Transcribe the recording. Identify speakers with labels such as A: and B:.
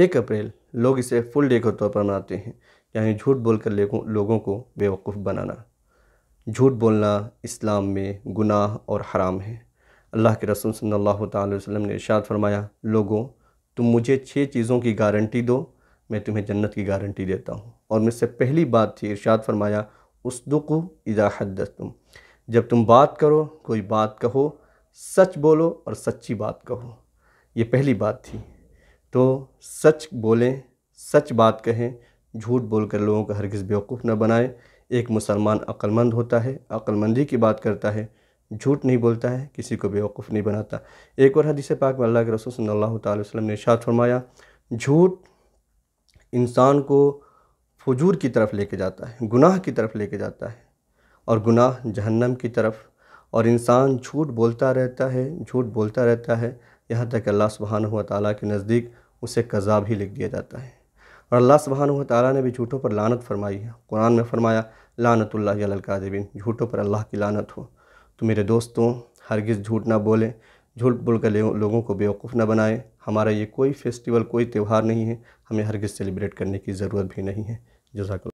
A: एक अप्रैल लोग इसे फुल डे के तौर पर मनाते हैं यानी झूठ बोलकर लोगों को बेवकूफ़ बनाना झूठ बोलना इस्लाम में गुनाह और हराम है अल्लाह के रसूल सल्लल्लाहु अलैहि वसल्लम ने इरशाद फरमाया लोगों तुम मुझे छः चीज़ों की गारंटी दो मैं तुम्हें जन्नत की गारंटी देता हूँ और मुझसे पहली बात थी इरशाद फरमाया उस दुख इदा तुम जब तुम बात करो कोई बात कहो सच बोलो और सच्ची बात कहो ये पहली बात थी तो सच बोलें सच बात कहें झूठ बोलकर लोगों को हरगिज़ बेवकूफ़ न बनाएं एक मुसलमान अक्लमंद होता है अक्लमंदी की बात करता है झूठ नहीं बोलता है किसी को बेवकूफ़ नहीं बनाता एक और हदीस पाक में अल्लाह के रसूल सल्लल्लाहु अलैहि वसल्लम ने इशाद फरमाया झूठ इंसान को फजूर की तरफ लेके जाता है गुनाह की तरफ लेके जाता है और गुनाह जहन्नम की तरफ और इंसान झूठ बोलता रहता है झूठ बोलता रहता है यहाँ तक अल्लाह सुबहान हुआ ताली के नज़दीक उसे कज़ा भी लिख दिया जाता है और अल्लाह सुबहान तारा ने भी झूठों पर लानत फरमाई है कुरान में फरमाया लानतल्लाकाजबिन झूठों पर अल्लाह की लानत हो तो मेरे दोस्तों हरगिज़ झूठ ना बोलें झूठ बोल कर लोगों को बेवकूफ़ ना बनाएं हमारा ये कोई फेस्टिवल कोई त्यौहार नहीं है हमें हरगिज़ सेलिब्रेट करने की ज़रूरत भी नहीं है जजाक